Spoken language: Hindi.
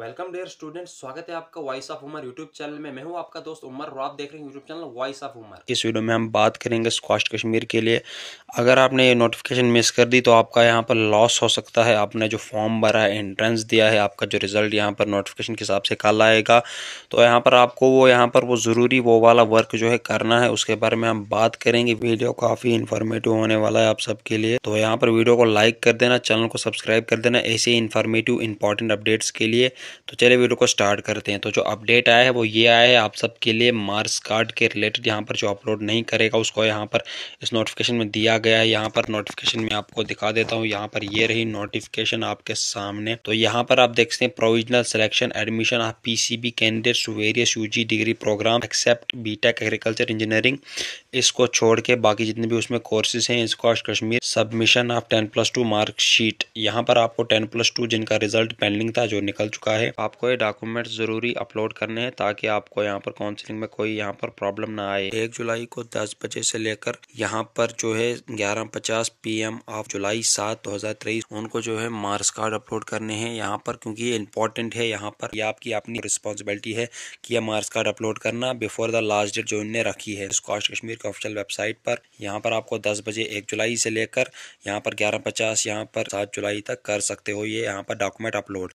वेलकम डेयर स्टूडेंट स्वागत है आपका voice of Umar YouTube channel में मैं हूं आपका दोस्त उमर और आप देख रहे हैं YouTube channel voice of Umar इस वीडियो में हम बात करेंगे स्क्वाश कश्मीर के लिए अगर आपने ये नोटिफिकेशन मिस कर दी तो आपका यहाँ पर लॉस हो सकता है आपने जो फॉर्म भरा है एंट्रेंस दिया है आपका जो रिज़ल्ट यहाँ पर नोटिफिकेशन के हिसाब से कल आएगा तो यहाँ पर आपको वो यहाँ पर वो ज़रूरी वो वाला वर्क जो है करना है उसके बारे में हम बात करेंगे वीडियो काफ़ी इन्फॉर्मेटिव होने वाला है आप सबके लिए तो यहाँ पर वीडियो को लाइक कर देना चैनल को सब्सक्राइब कर देना ऐसे इन्फॉर्मेटिव इंपॉर्टेंट अपडेट्स के लिए तो चलिए वीडियो को स्टार्ट करते हैं तो जो अपडेट आया है वो ये आया है आप सबके लिए मार्क्स कार्ड के रिलेटेड यहाँ पर जो अपलोड नहीं करेगा उसको यहाँ पर इस नोटिफिकेशन में दिया गया है यहाँ पर नोटिफिकेशन में आपको दिखा देता हूँ यहाँ पर ये रही नोटिफिकेशन आपके सामने तो यहाँ पर आप देख सकते हैं provisional selection admission of PCB candidates various UG degree program except B Tech agriculture engineering इसको छोड़ के बाकी जितने भी उसमें कोर्सेज हैं इसको Kashmir submission of ten plus two marksheet यहाँ पर आपको टेन प्लस टू जिनका रिजल्ट पेंडिंग था जो निकल चुका है आपको ये डॉक्यूमेंट जरूरी अपलोड करने हैं ताकि आपको यहाँ पर काउंसिलिंग में कोई यहाँ पर प्रॉब्लम ना आए एक जुलाई को दस बजे से लेकर यहाँ पर जो है ग्यारह पचास पी एम ऑफ जुलाई सात दो हज़ार तेईस उनको जो है मार्क्स कार्ड अपलोड करने हैं यहाँ पर क्योंकि ये इंपॉर्टेंट है यहाँ पर ये आपकी अपनी रिस्पॉन्सिबिलिटी है कि यह मार्क्स कार्ड अपलोड करना बिफोर द लास्ट डेट जो इनने रखी है स्कॉश कश्मीर की ऑफिशियल वेबसाइट पर यहाँ पर आपको दस बजे एक जुलाई से लेकर यहाँ पर ग्यारह पचास यहाँ पर सात जुलाई तक कर सकते हो ये यहाँ पर डॉक्यूमेंट अपलोड